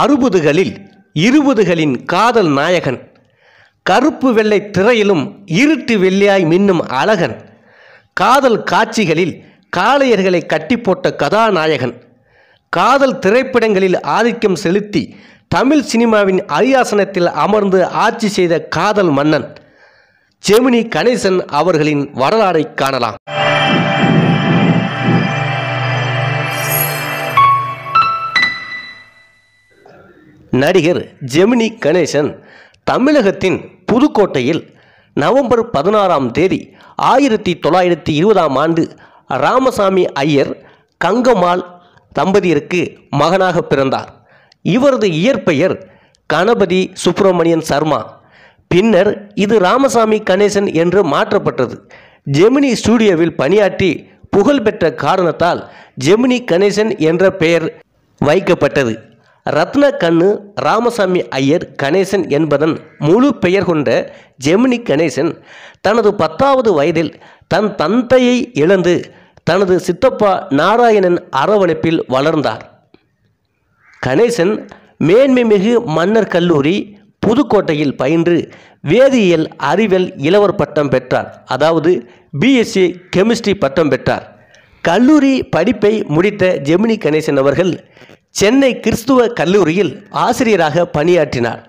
அறுபதுகளில் இருபதுகளின் காதல் நாயகன் கருப்பு வெள்ளை திரையிலும் இருட்டு வெள்ளியாய் மின்னும் அழகன் காதல் காட்சிகளில் காளையர்களை கட்டி போட்ட கதாநாயகன் காதல் திரைப்படங்களில் ஆதிக்கம் செலுத்தி தமிழ் சினிமாவின் அரியாசனத்தில் அமர்ந்து ஆட்சி செய்த காதல் மன்னன் ஜெமினி கணேசன் அவர்களின் வரலாறை காணலாம் நடிகர் ஜெமினி கணேசன் தமிழகத்தின் புதுக்கோட்டையில் நவம்பர் பதினாறாம் தேதி ஆயிரத்தி தொள்ளாயிரத்தி இருபதாம் ஆண்டு ராமசாமி ஐயர் கங்கம்மாள் தம்பதியருக்கு மகனாக பிறந்தார் இவரது இயற்பெயர் கணபதி சுப்பிரமணியன் சர்மா பின்னர் இது ராமசாமி கணேசன் என்று மாற்றப்பட்டது ஜெமினி ஸ்டூடியோவில் பணியாற்றி புகழ்பெற்ற காரணத்தால் ஜெமினி கணேசன் என்ற பெயர் வைக்கப்பட்டது ரத்ன கண்ணு ராமசாமி ஐயர் கணேசன் என்பதன் முழு பெயர் கொண்ட ஜெமினி கணேசன் தனது பத்தாவது வயதில் தன் தந்தையை இழந்து தனது சித்தப்பா நாராயணன் அரவணைப்பில் வளர்ந்தார் கணேசன் மேன்மைமிகு மன்னர் கல்லூரி புதுக்கோட்டையில் பயின்று வேதியியல் அறிவியல் இளவர் பட்டம் பெற்றார் அதாவது பிஎஸ்சி கெமிஸ்ட்ரி பட்டம் பெற்றார் கல்லூரி படிப்பை முடித்த ஜெமினி கணேசன் அவர்கள் சென்னை கிறிஸ்துவ கல்லூரியில் ஆசிரியராக பணியாற்றினார்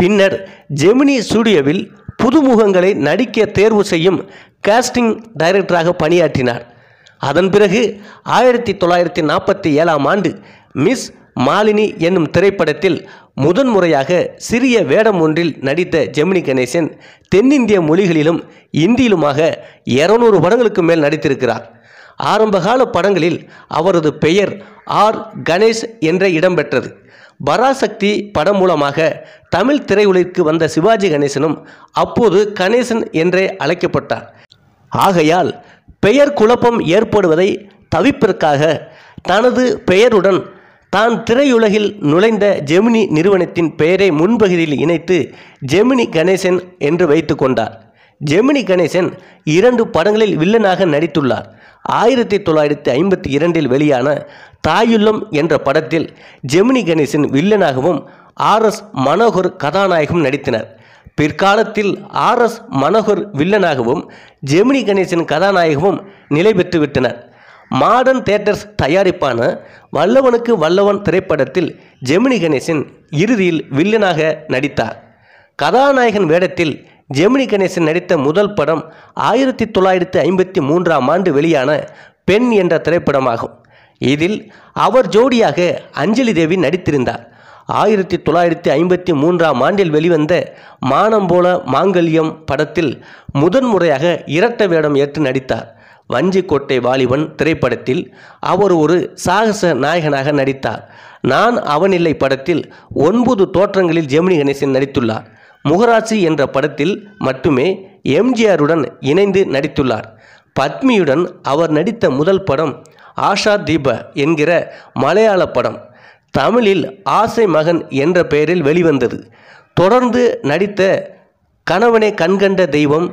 பின்னர் ஜெமினி ஸ்டூடியோவில் புதுமுகங்களை நடிக்க தேர்வு செய்யும் காஸ்டிங் டைரக்டராக பணியாற்றினார் அதன் பிறகு ஆயிரத்தி தொள்ளாயிரத்தி நாற்பத்தி ஏழாம் ஆண்டு மிஸ் மாலினி என்னும் திரைப்படத்தில் முதன்முறையாக சிறிய வேடம் ஒன்றில் நடித்த ஜெமினி கணேசன் தென்னிந்திய மொழிகளிலும் இந்தியிலுமாக இருநூறு படங்களுக்கு மேல் நடித்திருக்கிறார் ஆரம்பகால படங்களில் அவரது பெயர் ஆர் கணேஷ் என்ற இடம்பெற்றது பராசக்தி படம் மூலமாக தமிழ் திரையுலகிற்கு வந்த சிவாஜி கணேசனும் அப்போது கணேசன் என்றே அழைக்கப்பட்டார் ஆகையால் பெயர் குழப்பம் ஏற்படுவதை தவிப்பதற்காக தனது பெயருடன் தான் திரையுலகில் நுழைந்த ஜெமினி நிறுவனத்தின் பெயரை முன்பகுதியில் இணைத்து ஜெமினி கணேசன் என்று வைத்து கொண்டார் ஜெமினி கணேசன் இரண்டு படங்களில் வில்லனாக நடித்துள்ளார் ஆயிரத்தி தொள்ளாயிரத்தி ஐம்பத்தி இரண்டில் வெளியான தாயுள்ளம் என்ற படத்தில் ஜெமினி கணேசன் வில்லனாகவும் ஆர் எஸ் மனோகர் கதாநாயகம் நடித்தனர் பிற்காலத்தில் ஆர் எஸ் மனோகர் வில்லனாகவும் ஜெமினி கணேசன் கதாநாயகமும் நிலை பெற்றுவிட்டனர் மாடர்ன் தேட்டர்ஸ் தயாரிப்பான வல்லவனுக்கு வல்லவன் திரைப்படத்தில் ஜெமினி கணேசன் இறுதியில் வில்லனாக நடித்தார் கதாநாயகன் வேடத்தில் ஜெமினி கணேசன் நடித்த முதல் படம் ஆயிரத்தி தொள்ளாயிரத்தி ஐம்பத்தி மூன்றாம் ஆண்டு வெளியான பெண் என்ற திரைப்படமாகும் இதில் அவர் ஜோடியாக அஞ்சலி தேவி நடித்திருந்தார் ஆயிரத்தி தொள்ளாயிரத்தி ஐம்பத்தி மூன்றாம் ஆண்டில் வெளிவந்த மானம் போல மாங்கல்யம் படத்தில் முதன்முறையாக இரட்ட வேடம் ஏற்று நடித்தார் வஞ்சிக்கோட்டை வாலிபன் திரைப்படத்தில் அவர் ஒரு சாகச நாயகனாக நடித்தார் நான் அவனில்லை படத்தில் ஒன்பது தோற்றங்களில் ஜெமினி கணேசன் நடித்துள்ளார் முகராசி என்ற படத்தில் மட்டுமே எம்ஜிஆருடன் இணைந்து நடித்துள்ளார் பத்மியுடன் அவர் நடித்த முதல் படம் ஆஷா தீப என்கிற மலையாள படம் தமிழில் ஆசை மகன் என்ற பெயரில் வெளிவந்தது தொடர்ந்து நடித்த கணவனை கண்கண்ட தெய்வம்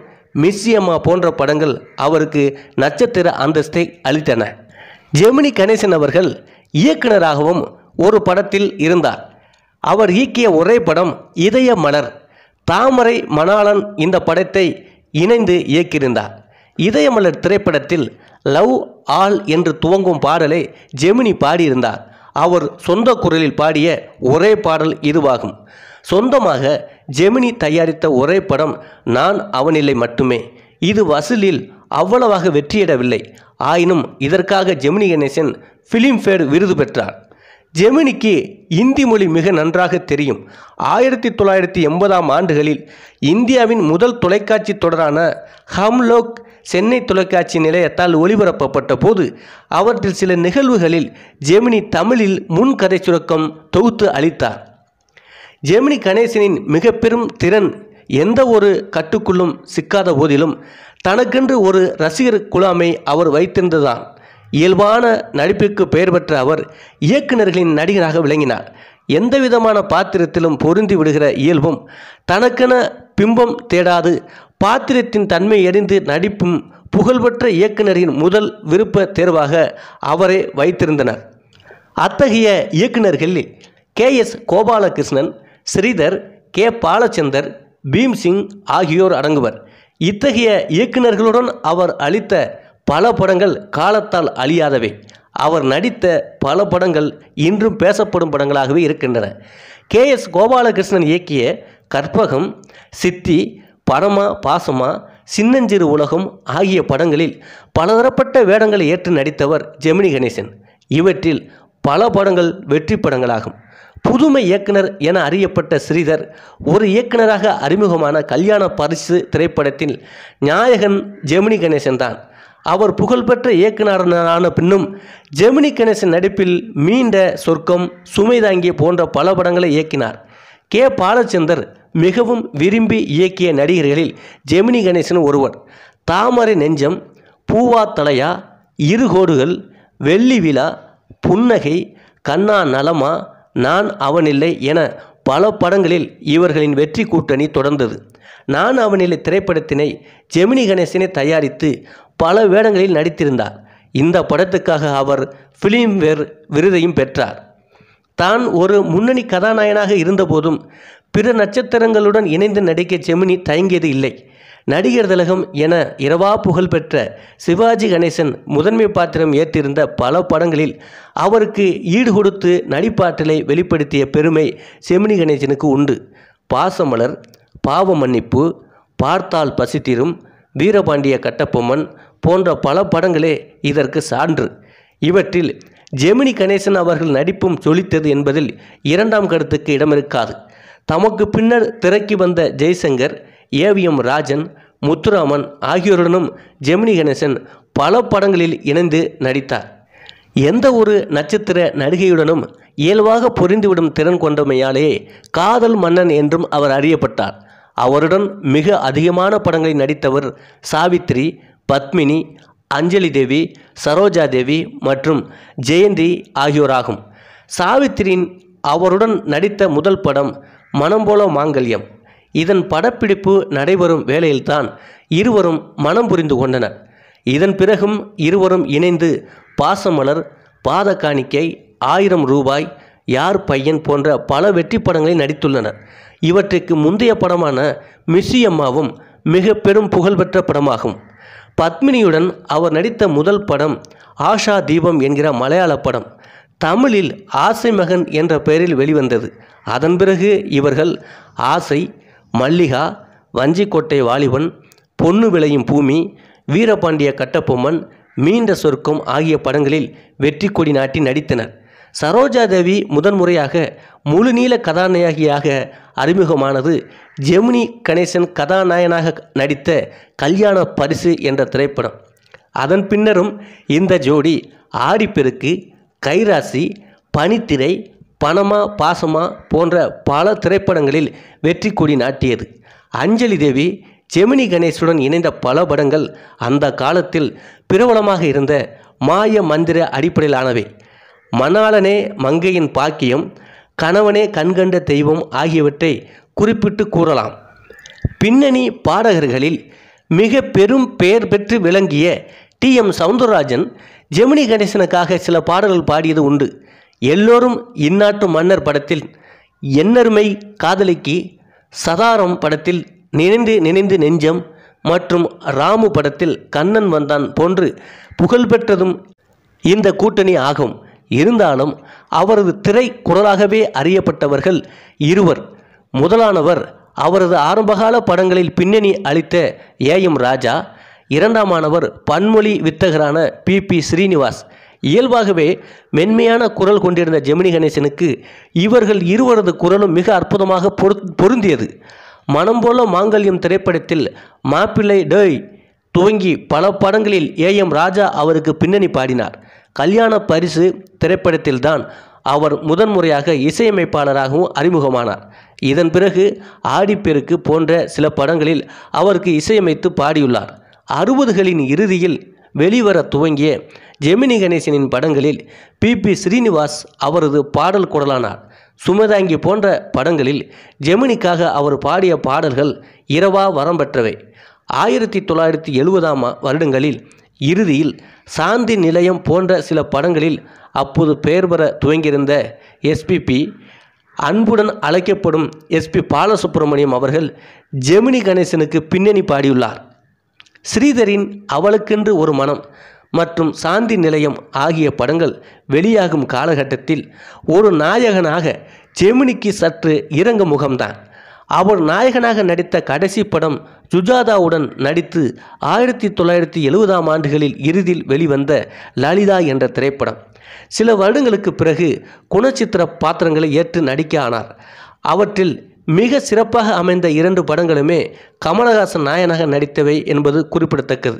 மிஸ்ஸியம்மா போன்ற படங்கள் அவருக்கு நட்சத்திர அந்தஸ்தை அளித்தன ஜெமினி கணேசன் அவர்கள் இயக்குனராகவும் ஒரு படத்தில் இருந்தார் அவர் இயக்கிய ஒரே படம் இதய மலர் தாமரை மணாளன் இந்த படத்தை இணைந்து இயக்கியிருந்தார் இதயமலர் திரைப்படத்தில் லவ் ஆல் என்று துவங்கும் பாடலை ஜெமினி பாடியிருந்தார் அவர் சொந்த குரலில் பாடிய ஒரே பாடல் இதுவாகும் சொந்தமாக ஜெமினி தயாரித்த ஒரே படம் நான் அவனில்லை மட்டுமே இது வசூலில் அவ்வளவாக வெற்றியிடவில்லை ஆயினும் இதற்காக ஜெமினி கணேசன் ஃபிலிம்ஃபேர் விருது பெற்றார் ஜெமினிக்கு இந்தி மொழி மிக நன்றாக தெரியும் ஆயிரத்தி தொள்ளாயிரத்தி எண்பதாம் ஆண்டுகளில் இந்தியாவின் முதல் தொலைக்காட்சி தொடரான ஹம்லோக் சென்னை தொலைக்காட்சி நிலையத்தால் ஒளிபரப்பப்பட்ட போது அவற்றில் சில நிகழ்வுகளில் ஜெமினி தமிழில் முன் கதை சுரக்கம் தொகுத்து அளித்தார் ஜெமினி கணேசனின் மிக பெரும் திறன் எந்த ஒரு கட்டுக்குள்ளும் சிக்காத போதிலும் தனக்கென்று ஒரு ரசிகர் குழாமை அவர் வைத்திருந்ததான் இயல்பான நடிப்புக்கு பெயர் பெற்ற அவர் இயக்குநர்களின் நடிகராக விளங்கினார் எந்த விதமான பாத்திரத்திலும் பொருந்தி விடுகிற இயல்பும் தனக்கென பிம்பம் தேடாது பாத்திரத்தின் தன்மை எறிந்து நடிப்பும் புகழ்பெற்ற இயக்குநரின் முதல் விருப்ப தேர்வாக அவரே வைத்திருந்தனர் அத்தகைய இயக்குநர்களில் K S Gopalakrishnan Sridhar K Balachander Bhimsingh ஆகியோர் அடங்குவர் இத்தகைய இயக்குநர்களுடன் அவர் அளித்த பல படங்கள் காலத்தால் அழியாதவை அவர் நடித்த பல படங்கள் இன்றும் பேசப்படும் படங்களாகவே இருக்கின்றன கே எஸ் கோபாலகிருஷ்ணன் இயக்கிய கற்பகம் சித்தி பரமா பாசமா சின்னஞ்சிறு உலகம் ஆகிய படங்களில் பலதரப்பட்ட வேடங்களை ஏற்று நடித்தவர் ஜெமினி கணேசன் இவற்றில் பல படங்கள் வெற்றி படங்களாகும் புதுமை இயக்குனர் என அறியப்பட்ட ஸ்ரீதர் ஒரு இயக்குனராக அறிமுகமான கல்யாண பரிசு திரைப்படத்தில் நாயகன் ஜெமினி கணேசன் தான் அவர் புகழ்பெற்ற இயக்குனரான பின்னும் ஜெமினி கணேசன் நடிப்பில் மீண்ட சொர்க்கம் சுமை தாங்கி போன்ற பல படங்களை இயக்கினார் கே பாலச்சந்தர் மிகவும் விரும்பி இயக்கிய நடிகர்களில் ஜெமினி கணேசன் ஒருவர் தாமரை நெஞ்சம் பூவா தலையா இருகோடுகள் வெள்ளி விழா புன்னகை கண்ணா நலமா நான் அவனில்லை என பல படங்களில் இவர்களின் வெற்றி கூட்டணி தொடர்ந்தது நான் அவனில் திரைப்படத்தினை ஜெமினி கணேசனை தயாரித்து பல வேடங்களில் நடித்திருந்தார் இந்த படத்துக்காக அவர் வேர் விருதையும் பெற்றார் தான் ஒரு முன்னணி கதாநாயகனாக இருந்தபோதும் பிற நட்சத்திரங்களுடன் இணைந்து நடிக்க ஜெமினி தயங்கியது இல்லை நடிகர் திலகம் என இரவா புகழ் பெற்ற சிவாஜி கணேசன் முதன்மை பாத்திரம் ஏற்றிருந்த பல படங்களில் அவருக்கு ஈடு கொடுத்து நடிப்பாற்றலை வெளிப்படுத்திய பெருமை செமினி கணேசனுக்கு உண்டு பாசமலர் பாவ மன்னிப்பு பார்த்தால் பசித்திரும் வீரபாண்டிய கட்டப்பொம்மன் போன்ற பல படங்களே இதற்கு சான்று இவற்றில் ஜெமினி கணேசன் அவர்கள் நடிப்பும் சொலித்தது என்பதில் இரண்டாம் கருத்துக்கு இடமிருக்காது தமக்கு பின்னர் திரைக்கு வந்த ஜெய்சங்கர் ஏவிஎம் ராஜன் முத்துராமன் ஆகியோருடனும் ஜெமினி கணேசன் பல படங்களில் இணைந்து நடித்தார் எந்த ஒரு நட்சத்திர நடிகையுடனும் இயல்பாக புரிந்துவிடும் திறன் கொண்டமையாலே காதல் மன்னன் என்றும் அவர் அறியப்பட்டார் அவருடன் மிக அதிகமான படங்களில் நடித்தவர் சாவித்ரி பத்மினி அஞ்சலி தேவி சரோஜா தேவி மற்றும் ஜெயந்தி ஆகியோராகும் சாவித்திரியின் அவருடன் நடித்த முதல் படம் மனம் போல மாங்கல்யம் இதன் படப்பிடிப்பு நடைபெறும் வேளையில்தான் இருவரும் மனம் புரிந்து கொண்டனர் இதன் பிறகும் இருவரும் இணைந்து பாசமலர் பாத காணிக்கை ஆயிரம் ரூபாய் யார் பையன் போன்ற பல வெற்றி படங்களில் நடித்துள்ளனர் இவற்றுக்கு முந்தைய படமான மிஸ்ஸி அம்மாவும் மிக பெரும் புகழ்பெற்ற படமாகும் பத்மினியுடன் அவர் நடித்த முதல் படம் ஆஷா தீபம் என்கிற மலையாள படம் தமிழில் ஆசை மகன் என்ற பெயரில் வெளிவந்தது அதன் பிறகு இவர்கள் ஆசை மல்லிகா வஞ்சிக்கோட்டை வாலிபன் பொண்ணு விளையும் பூமி வீரபாண்டிய கட்டபொம்மன் மீண்ட சொர்க்கம் ஆகிய படங்களில் வெற்றி கொடி நாட்டி நடித்தனர் சரோஜா தேவி முதன்முறையாக முழுநீள கதாநாயகியாக அறிமுகமானது ஜெமினி கணேசன் கதாநாயகனாக நடித்த கல்யாண பரிசு என்ற திரைப்படம் அதன் பின்னரும் இந்த ஜோடி ஆடிப்பெருக்கு கைராசி பனித்திரை பணமா பாசமா போன்ற பல திரைப்படங்களில் வெற்றி கொடி நாட்டியது அஞ்சலி தேவி ஜெமினி கணேசுடன் இணைந்த பல படங்கள் அந்த காலத்தில் பிரபலமாக இருந்த மாய மந்திர அடிப்படையிலானவை மணாளனே மங்கையின் பாக்கியம் கணவனே கண்கண்ட தெய்வம் ஆகியவற்றை குறிப்பிட்டு கூறலாம் பின்னணி பாடகர்களில் மிக பெரும் பெயர் பெற்று விளங்கிய டி எம் சவுந்தரராஜன் ஜெமினி கணேசனுக்காக சில பாடல்கள் பாடியது உண்டு எல்லோரும் இந்நாட்டு மன்னர் படத்தில் என்னருமை காதலிக்கு சதாரம் படத்தில் நினைந்து நினைந்து நெஞ்சம் மற்றும் ராமு படத்தில் கண்ணன் வந்தான் போன்று புகழ்பெற்றதும் இந்த கூட்டணி ஆகும் இருந்தாலும் அவரது திரை குரலாகவே அறியப்பட்டவர்கள் இருவர் முதலானவர் அவரது ஆரம்பகால படங்களில் பின்னணி அளித்த ஏ எம் ராஜா இரண்டாமானவர் பன்மொழி வித்தகரான பி பி ஸ்ரீனிவாஸ் இயல்பாகவே மென்மையான குரல் கொண்டிருந்த ஜெமினி கணேசனுக்கு இவர்கள் இருவரது குரலும் மிக அற்புதமாக பொருந்தியது மனம் போல மாங்கல்யம் திரைப்படத்தில் மாப்பிள்ளை டேய் துவங்கி பல படங்களில் ஏ எம் ராஜா அவருக்கு பின்னணி பாடினார் கல்யாண பரிசு திரைப்படத்தில்தான் அவர் முதன்முறையாக இசையமைப்பாளராகவும் அறிமுகமானார் இதன் பிறகு ஆடிப்பெருக்கு போன்ற சில படங்களில் அவருக்கு இசையமைத்து பாடியுள்ளார் அறுபதுகளின் இறுதியில் வெளிவர துவங்கிய ஜெமினி கணேசனின் படங்களில் பி பி ஸ்ரீனிவாஸ் அவரது பாடல் குடலானார் சுமதாங்கி போன்ற படங்களில் ஜெமினிக்காக அவர் பாடிய பாடல்கள் இரவா வரம் பெற்றவை ஆயிரத்தி தொள்ளாயிரத்தி எழுபதாம் வருடங்களில் இறுதியில் சாந்தி நிலையம் போன்ற சில படங்களில் அப்போது பெயர் பெற துவங்கியிருந்த எஸ்பிபி அன்புடன் அழைக்கப்படும் எஸ்பி பாலசுப்ரமணியம் அவர்கள் ஜெமினி கணேசனுக்கு பின்னணி பாடியுள்ளார் ஸ்ரீதரின் அவளுக்கென்று ஒரு மனம் மற்றும் சாந்தி நிலையம் ஆகிய படங்கள் வெளியாகும் காலகட்டத்தில் ஒரு நாயகனாக ஜெமினிக்கு சற்று இறங்க முகம்தான் அவர் நாயகனாக நடித்த கடைசி படம் சுஜாதாவுடன் நடித்து ஆயிரத்தி தொள்ளாயிரத்தி எழுபதாம் ஆண்டுகளில் இறுதியில் வெளிவந்த லலிதா என்ற திரைப்படம் சில வருடங்களுக்கு பிறகு குணச்சித்திர பாத்திரங்களை ஏற்று நடிக்க ஆனார் அவற்றில் மிக சிறப்பாக அமைந்த இரண்டு படங்களுமே கமலஹாசன் நாயனாக நடித்தவை என்பது குறிப்பிடத்தக்கது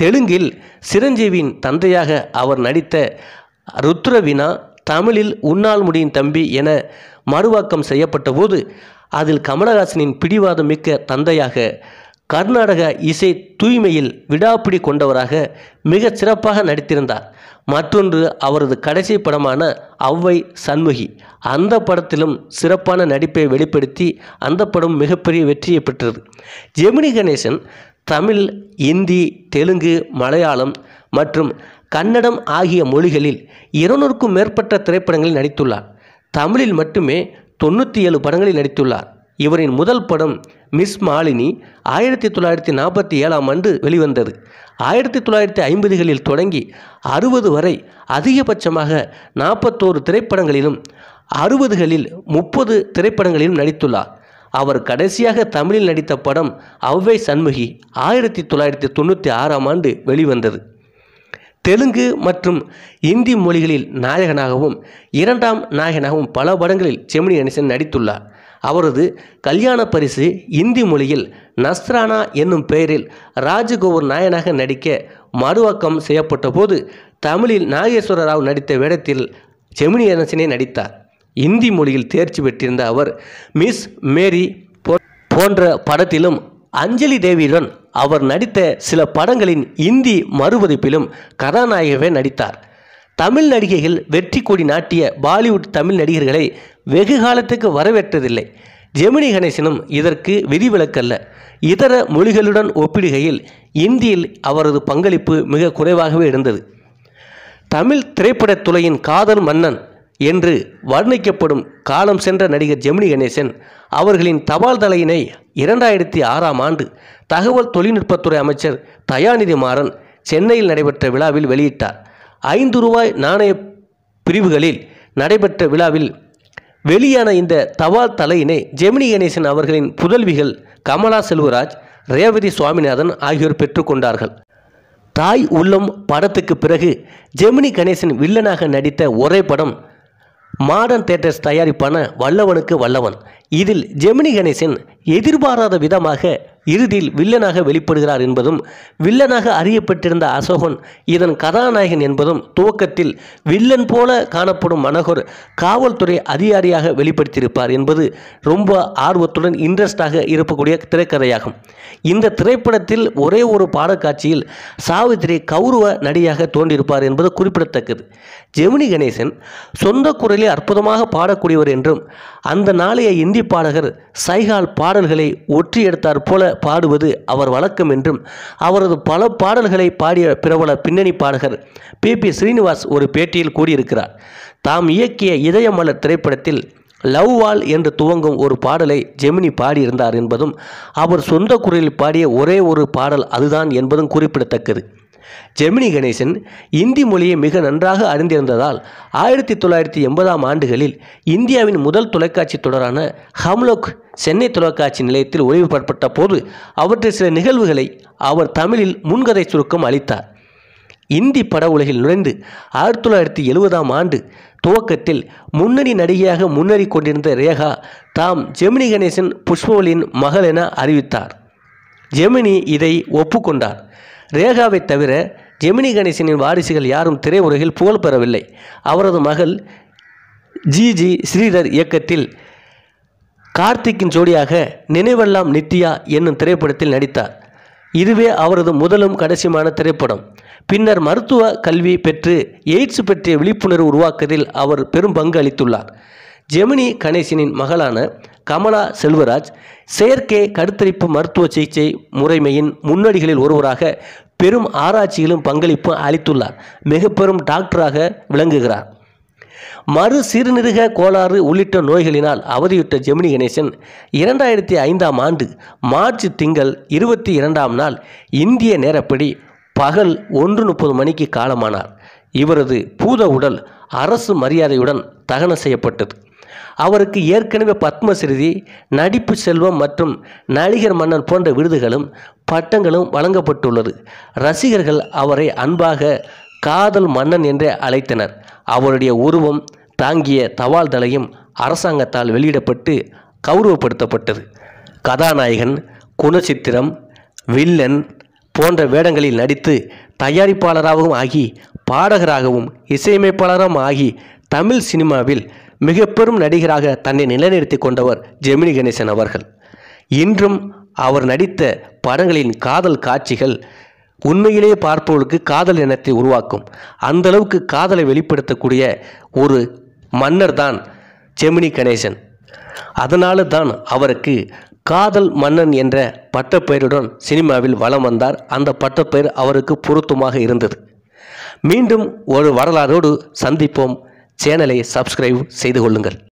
தெலுங்கில் சிரஞ்சீவியின் தந்தையாக அவர் நடித்த ருத்ரவினா தமிழில் உன்னால் முடியின் தம்பி என மறுவாக்கம் செய்யப்பட்ட போது அதில் கமலஹாசனின் பிடிவாதம் மிக்க தந்தையாக கர்நாடக இசை தூய்மையில் விடாப்பிடி கொண்டவராக மிக சிறப்பாக நடித்திருந்தார் மற்றொன்று அவரது கடைசி படமான அவ்வை சண்முகி அந்த படத்திலும் சிறப்பான நடிப்பை வெளிப்படுத்தி அந்த படம் மிகப்பெரிய வெற்றியை பெற்றது ஜெமினி கணேசன் தமிழ் இந்தி தெலுங்கு மலையாளம் மற்றும் கன்னடம் ஆகிய மொழிகளில் இருநூறுக்கும் மேற்பட்ட திரைப்படங்களில் நடித்துள்ளார் தமிழில் மட்டுமே தொண்ணூற்றி ஏழு படங்களில் நடித்துள்ளார் இவரின் முதல் படம் மிஸ் மாலினி ஆயிரத்தி தொள்ளாயிரத்தி நாற்பத்தி ஏழாம் ஆண்டு வெளிவந்தது ஆயிரத்தி தொள்ளாயிரத்தி ஐம்பதுகளில் தொடங்கி அறுபது வரை அதிகபட்சமாக நாற்பத்தோரு திரைப்படங்களிலும் அறுபதுகளில் முப்பது திரைப்படங்களிலும் நடித்துள்ளார் அவர் கடைசியாக தமிழில் நடித்த படம் அவ்வை சண்முகி ஆயிரத்தி தொள்ளாயிரத்தி தொண்ணூற்றி ஆறாம் ஆண்டு வெளிவந்தது தெலுங்கு மற்றும் இந்தி மொழிகளில் நாயகனாகவும் இரண்டாம் நாயகனாகவும் பல படங்களில் செமினி கணேசன் நடித்துள்ளார் அவரது கல்யாண பரிசு இந்தி மொழியில் நஸ்ரானா என்னும் பெயரில் ராஜகோவர் நாயனாக நடிக்க மறுவாக்கம் செய்யப்பட்ட போது தமிழில் நாகேஸ்வர ராவ் நடித்த வேடத்தில் செமினி கணேசனே நடித்தார் இந்தி மொழியில் தேர்ச்சி பெற்றிருந்த அவர் மிஸ் மேரி போன்ற படத்திலும் அஞ்சலி தேவியுடன் அவர் நடித்த சில படங்களின் இந்தி மறுபதிப்பிலும் கதாநாயகவே நடித்தார் தமிழ் நடிகைகள் வெற்றி கொடி நாட்டிய பாலிவுட் தமிழ் நடிகர்களை வெகு காலத்துக்கு வரவேற்றதில்லை ஜெமினி கணேசனும் இதற்கு விதிவிலக்கல்ல இதர மொழிகளுடன் ஒப்பிடுகையில் இந்தியில் அவரது பங்களிப்பு மிக குறைவாகவே இருந்தது தமிழ் திரைப்படத் துறையின் காதல் மன்னன் என்று வர்ணிக்கப்படும் காலம் சென்ற நடிகர் ஜெமினி கணேசன் அவர்களின் தபால் தலையினை இரண்டாயிரத்தி ஆறாம் ஆண்டு தகவல் தொழில்நுட்பத்துறை அமைச்சர் தயாநிதி மாறன் சென்னையில் நடைபெற்ற விழாவில் வெளியிட்டார் ஐந்து ரூபாய் நாணய பிரிவுகளில் நடைபெற்ற விழாவில் வெளியான இந்த தபால் தலையினை ஜெமினி கணேசன் அவர்களின் புதல்விகள் கமலா செல்வராஜ் ரேவதி சுவாமிநாதன் ஆகியோர் பெற்றுக்கொண்டார்கள் தாய் உள்ளம் படத்துக்கு பிறகு ஜெமினி கணேசன் வில்லனாக நடித்த ஒரே படம் மாடர்ன் தேட்டர்ஸ் தயாரிப்பான வல்லவனுக்கு வல்லவன் இதில் ஜெமினி கணேசன் எதிர்பாராத விதமாக இறுதியில் வில்லனாக வெளிப்படுகிறார் என்பதும் வில்லனாக அறியப்பட்டிருந்த அசோகன் இதன் கதாநாயகன் என்பதும் துவக்கத்தில் வில்லன் போல காணப்படும் மனோகர் காவல்துறை அதிகாரியாக வெளிப்படுத்தியிருப்பார் என்பது ரொம்ப ஆர்வத்துடன் இன்ட்ரெஸ்டாக இருக்கக்கூடிய திரைக்கதையாகும் இந்த திரைப்படத்தில் ஒரே ஒரு பாடக்காட்சியில் சாவித்திரி கௌரவ நடிகையாக தோன்றியிருப்பார் என்பது குறிப்பிடத்தக்கது ஜெமினி கணேசன் சொந்த குரலில் அற்புதமாக பாடக்கூடியவர் என்றும் அந்த நாளைய இந்தி பாடகர் சைகால் பாடல்களை ஒற்றி எடுத்தார் போல பாடுவது அவர் வழக்கம் என்றும் அவரது பல பாடல்களை பாடிய பிரபல பின்னணி பாடகர் பி பி ஸ்ரீனிவாஸ் ஒரு பேட்டியில் கூறியிருக்கிறார் தாம் இயக்கிய இதயமலர் திரைப்படத்தில் லவ் வால் என்று துவங்கும் ஒரு பாடலை ஜெமினி பாடியிருந்தார் என்பதும் அவர் சொந்த குரலில் பாடிய ஒரே ஒரு பாடல் அதுதான் என்பதும் குறிப்பிடத்தக்கது ஜெமினி கணேசன் இந்தி மொழியை மிக நன்றாக அறிந்திருந்ததால் ஆயிரத்தி தொள்ளாயிரத்தி எண்பதாம் ஆண்டுகளில் இந்தியாவின் முதல் தொலைக்காட்சி தொடரான ஹம்லோக் சென்னை தொலைக்காட்சி நிலையத்தில் ஒளிபரப்பட்ட போது அவற்றில் சில நிகழ்வுகளை அவர் தமிழில் முன்கதை சுருக்கம் அளித்தார் இந்தி பட உலகில் நுழைந்து ஆயிரத்தி தொள்ளாயிரத்தி எழுபதாம் ஆண்டு துவக்கத்தில் முன்னணி நடிகையாக முன்னேறி கொண்டிருந்த ரேகா தாம் ஜெமினி கணேசன் புஷ்பவலியின் மகள் என அறிவித்தார் ஜெமினி இதை ஒப்புக்கொண்டார் ரேகாவை தவிர ஜெமினி கணேசனின் வாரிசுகள் யாரும் திரையுலகில் புகழ் பெறவில்லை அவரது மகள் ஜி ஜி ஸ்ரீதர் இயக்கத்தில் கார்த்திக்கின் ஜோடியாக நினைவெல்லாம் நித்யா என்னும் திரைப்படத்தில் நடித்தார் இதுவே அவரது முதலும் கடைசியுமான திரைப்படம் பின்னர் மருத்துவ கல்வி பெற்று எய்ட்ஸ் பற்றிய விழிப்புணர்வு உருவாக்குவதில் அவர் பெரும் பங்கு அளித்துள்ளார் ஜெமினி கணேசனின் மகளான கமலா செல்வராஜ் செயற்கை கருத்தரிப்பு மருத்துவ சிகிச்சை முறைமையின் முன்னோடிகளில் ஒருவராக பெரும் ஆராய்ச்சியிலும் பங்களிப்பு அளித்துள்ளார் மிக பெரும் டாக்டராக விளங்குகிறார் மறு சிறுநீரக கோளாறு உள்ளிட்ட நோய்களினால் அவதியுற்ற ஜெமினி கணேசன் இரண்டாயிரத்தி ஐந்தாம் ஆண்டு மார்ச் திங்கள் இருபத்தி இரண்டாம் நாள் இந்திய நேரப்படி பகல் ஒன்று முப்பது மணிக்கு காலமானார் இவரது பூத உடல் அரசு மரியாதையுடன் தகனம் செய்யப்பட்டது அவருக்கு ஏற்கனவே பத்மஸ்ரீதி நடிப்பு செல்வம் மற்றும் நடிகர் மன்னன் போன்ற விருதுகளும் பட்டங்களும் வழங்கப்பட்டுள்ளது ரசிகர்கள் அவரை அன்பாக காதல் மன்னன் என்றே அழைத்தனர் அவருடைய உருவம் தாங்கிய தவால் தலையும் அரசாங்கத்தால் வெளியிடப்பட்டு கௌரவப்படுத்தப்பட்டது கதாநாயகன் குணச்சித்திரம் வில்லன் போன்ற வேடங்களில் நடித்து தயாரிப்பாளராகவும் ஆகி பாடகராகவும் இசையமைப்பாளரும் ஆகி தமிழ் சினிமாவில் மிக பெரும் நடிகராக தன்னை நிலைநிறுத்தி கொண்டவர் ஜெமினி கணேசன் அவர்கள் இன்றும் அவர் நடித்த படங்களின் காதல் காட்சிகள் உண்மையிலேயே பார்ப்பவர்களுக்கு காதல் எண்ணத்தை உருவாக்கும் அந்த அளவுக்கு காதலை வெளிப்படுத்தக்கூடிய ஒரு மன்னர் தான் ஜெமினி கணேசன் அதனால தான் அவருக்கு காதல் மன்னன் என்ற பட்டப்பெயருடன் சினிமாவில் வலம் வந்தார் அந்த பட்டப்பெயர் அவருக்கு பொருத்தமாக இருந்தது மீண்டும் ஒரு வரலாறோடு சந்திப்போம் சேனலை சப்ஸ்கிரைப் செய்து கொள்ளுங்கள்